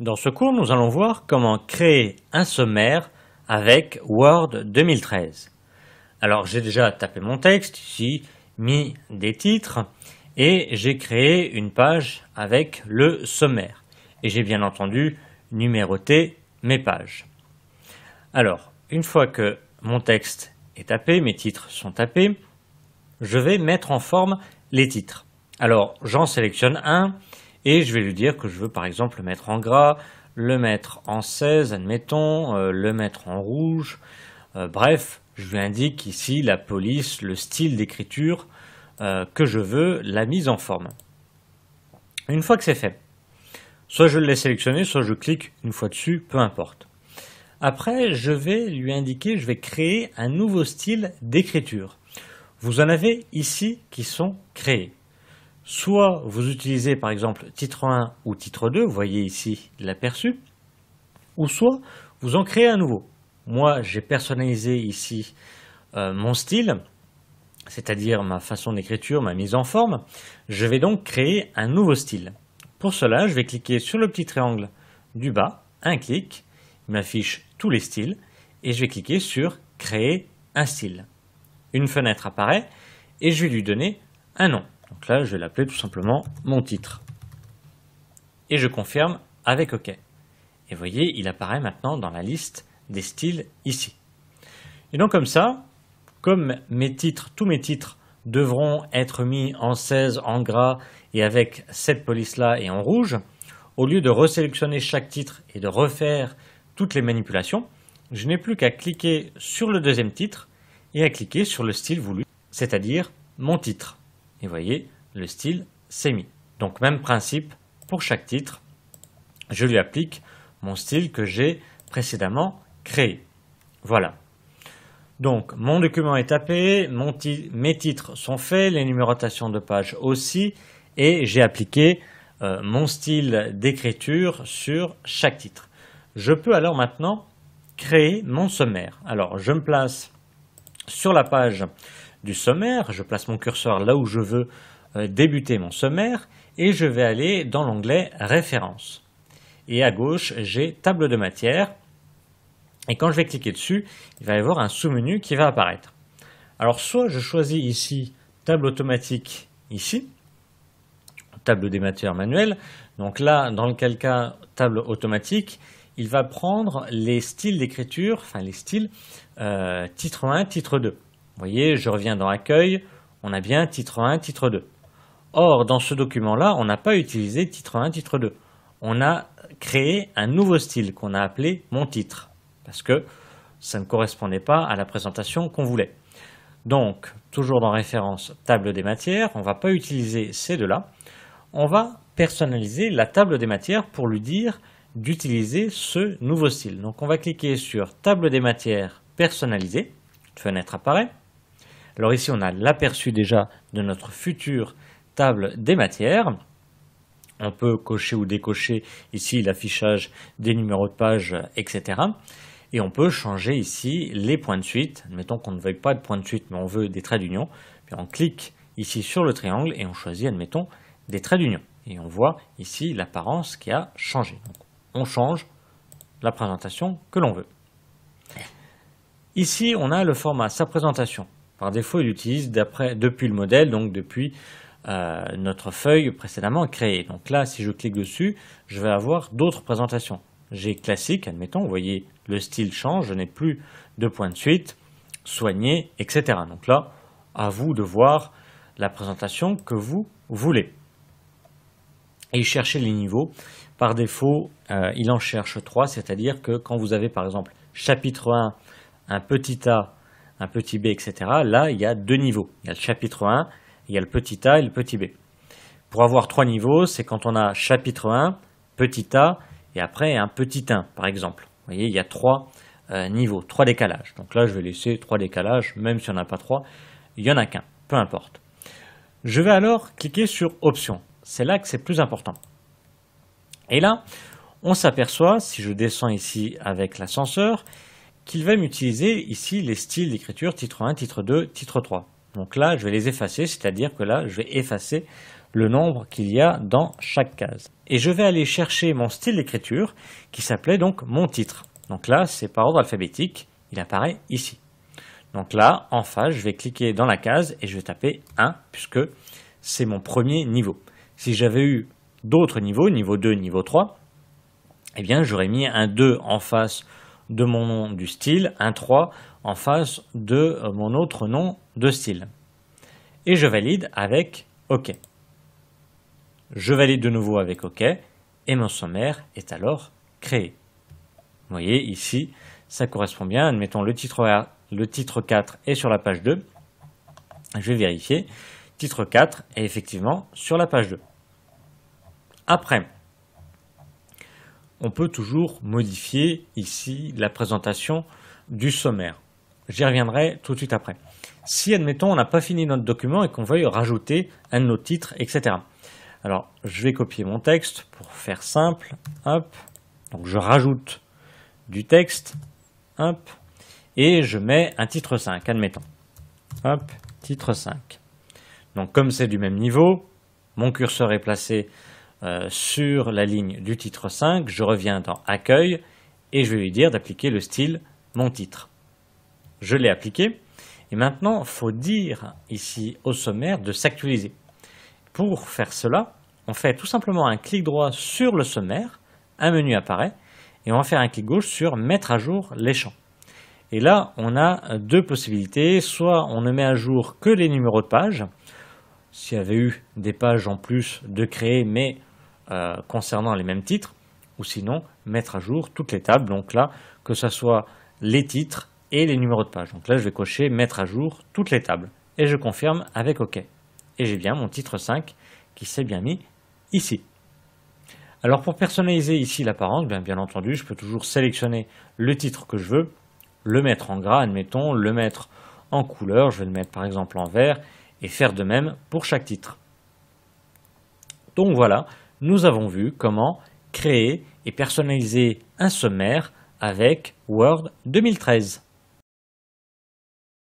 Dans ce cours, nous allons voir comment créer un sommaire avec Word 2013. Alors j'ai déjà tapé mon texte ici, mis des titres et j'ai créé une page avec le sommaire. Et j'ai bien entendu numéroté mes pages. Alors, une fois que mon texte est tapé, mes titres sont tapés, je vais mettre en forme les titres. Alors j'en sélectionne un et je vais lui dire que je veux par exemple le mettre en gras, le mettre en 16, admettons, euh, le mettre en rouge. Euh, bref, je lui indique ici la police, le style d'écriture euh, que je veux, la mise en forme. Une fois que c'est fait, soit je l'ai sélectionné, soit je clique une fois dessus, peu importe. Après, je vais lui indiquer, je vais créer un nouveau style d'écriture. Vous en avez ici qui sont créés. Soit vous utilisez par exemple titre 1 ou titre 2, vous voyez ici l'aperçu, ou soit vous en créez un nouveau. Moi, j'ai personnalisé ici euh, mon style, c'est-à-dire ma façon d'écriture, ma mise en forme. Je vais donc créer un nouveau style. Pour cela, je vais cliquer sur le petit triangle du bas, un clic, il m'affiche tous les styles, et je vais cliquer sur « Créer un style ». Une fenêtre apparaît, et je vais lui donner un nom. Donc là, je vais l'appeler tout simplement mon titre. Et je confirme avec OK. Et vous voyez, il apparaît maintenant dans la liste des styles ici. Et donc comme ça, comme mes titres, tous mes titres devront être mis en 16 en gras et avec cette police là et en rouge, au lieu de resélectionner chaque titre et de refaire toutes les manipulations, je n'ai plus qu'à cliquer sur le deuxième titre et à cliquer sur le style voulu, c'est-à-dire mon titre vous voyez, le style s'est mis. Donc même principe pour chaque titre, je lui applique mon style que j'ai précédemment créé. Voilà. Donc mon document est tapé, mon mes titres sont faits, les numérotations de pages aussi, et j'ai appliqué euh, mon style d'écriture sur chaque titre. Je peux alors maintenant créer mon sommaire. Alors je me place sur la page du sommaire, je place mon curseur là où je veux euh, débuter mon sommaire et je vais aller dans l'onglet Référence. Et à gauche, j'ai table de matière. Et quand je vais cliquer dessus, il va y avoir un sous-menu qui va apparaître. Alors soit je choisis ici table automatique ici, table des matières manuelles. Donc là, dans lequel cas table automatique, il va prendre les styles d'écriture, enfin les styles euh, titre 1, titre 2. Vous voyez, je reviens dans Accueil, on a bien titre 1, titre 2. Or, dans ce document-là, on n'a pas utilisé titre 1, titre 2. On a créé un nouveau style qu'on a appelé Mon titre, parce que ça ne correspondait pas à la présentation qu'on voulait. Donc, toujours dans référence table des matières, on ne va pas utiliser ces deux-là. On va personnaliser la table des matières pour lui dire d'utiliser ce nouveau style. Donc on va cliquer sur table des matières personnalisée, fenêtre apparaît. Alors ici, on a l'aperçu déjà de notre future table des matières. On peut cocher ou décocher ici l'affichage des numéros de page, etc. Et on peut changer ici les points de suite. Admettons qu'on ne veuille pas de points de suite, mais on veut des traits d'union. on clique ici sur le triangle et on choisit, admettons, des traits d'union. Et on voit ici l'apparence qui a changé. Donc on change la présentation que l'on veut. Ici, on a le format sa présentation par défaut, il utilise depuis le modèle, donc depuis euh, notre feuille précédemment créée. Donc là, si je clique dessus, je vais avoir d'autres présentations. J'ai classique, admettons, vous voyez, le style change, je n'ai plus de points de suite, soigné, etc. Donc là, à vous de voir la présentation que vous voulez. Et chercher les niveaux. Par défaut, euh, il en cherche 3, c'est-à-dire que quand vous avez par exemple chapitre 1, un petit a un petit b, etc. Là, il y a deux niveaux. Il y a le chapitre 1, il y a le petit a et le petit b. Pour avoir trois niveaux, c'est quand on a chapitre 1, petit a, et après un petit 1, par exemple. Vous voyez, il y a trois euh, niveaux, trois décalages. Donc là, je vais laisser trois décalages, même si on n'a pas trois, il n'y en a qu'un, peu importe. Je vais alors cliquer sur Options. C'est là que c'est plus important. Et là, on s'aperçoit, si je descends ici avec l'ascenseur, qu'il va m'utiliser ici les styles d'écriture titre 1, titre 2, titre 3. Donc là, je vais les effacer, c'est-à-dire que là, je vais effacer le nombre qu'il y a dans chaque case. Et je vais aller chercher mon style d'écriture qui s'appelait donc mon titre. Donc là, c'est par ordre alphabétique, il apparaît ici. Donc là, en face, je vais cliquer dans la case et je vais taper 1 puisque c'est mon premier niveau. Si j'avais eu d'autres niveaux, niveau 2, niveau 3, eh bien j'aurais mis un 2 en face de mon nom du style, un 3 en face de euh, mon autre nom de style. Et je valide avec OK. Je valide de nouveau avec OK et mon sommaire est alors créé. Vous voyez ici, ça correspond bien. Admettons le titre, le titre 4 est sur la page 2. Je vais vérifier. Titre 4 est effectivement sur la page 2. Après, on peut toujours modifier ici la présentation du sommaire. J'y reviendrai tout de suite après. Si, admettons, on n'a pas fini notre document et qu'on veuille rajouter un de nos titres, etc. Alors, je vais copier mon texte pour faire simple. Hop. Donc, je rajoute du texte. Hop. Et je mets un titre 5, admettons. Hop, titre 5. Donc, comme c'est du même niveau, mon curseur est placé euh, sur la ligne du titre 5, je reviens dans Accueil et je vais lui dire d'appliquer le style Mon titre. Je l'ai appliqué et maintenant il faut dire ici au sommaire de s'actualiser. Pour faire cela, on fait tout simplement un clic droit sur le sommaire, un menu apparaît et on va faire un clic gauche sur Mettre à jour les champs. Et là, on a deux possibilités. Soit on ne met à jour que les numéros de page, s'il y avait eu des pages en plus de créer, mais euh, concernant les mêmes titres, ou sinon mettre à jour toutes les tables. Donc là, que ce soit les titres et les numéros de page. Donc là, je vais cocher mettre à jour toutes les tables. Et je confirme avec OK. Et j'ai bien mon titre 5 qui s'est bien mis ici. Alors pour personnaliser ici l'apparence, ben, bien entendu, je peux toujours sélectionner le titre que je veux, le mettre en gras, admettons, le mettre en couleur, je vais le mettre par exemple en vert, et faire de même pour chaque titre. Donc voilà, nous avons vu comment créer et personnaliser un sommaire avec Word 2013.